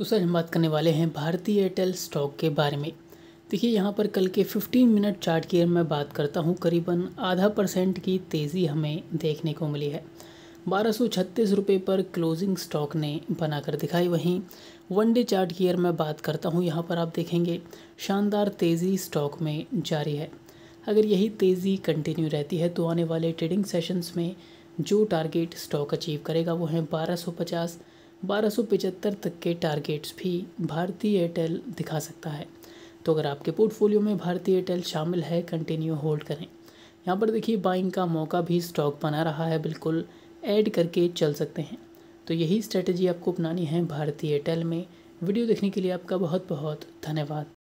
तो सर हम बात करने वाले हैं भारतीय एयरटेल स्टॉक के बारे में देखिए यहाँ पर कल के 15 मिनट चार्ट की मैं बात करता हूँ करीबन आधा परसेंट की तेज़ी हमें देखने को मिली है बारह सौ छत्तीस रुपये पर क्लोजिंग स्टॉक ने बनाकर दिखाई वहीं वन डे चार्ट की मैं बात करता हूँ यहाँ पर आप देखेंगे शानदार तेज़ी स्टॉक में जारी है अगर यही तेज़ी कंटिन्यू रहती है तो आने वाले ट्रेडिंग सेशंस में जो टारगेट स्टॉक अचीव करेगा वो है बारह सौ पचास 1275 तक के टारगेट्स भी भारतीय एयरटेल दिखा सकता है तो अगर आपके पोर्टफोलियो में भारतीय एयरटेल शामिल है कंटिन्यू होल्ड करें यहाँ पर देखिए बाइंग का मौका भी स्टॉक बना रहा है बिल्कुल ऐड करके चल सकते हैं तो यही स्ट्रेटजी आपको अपनानी है भारतीय एयरटेल में वीडियो देखने के लिए आपका बहुत बहुत धन्यवाद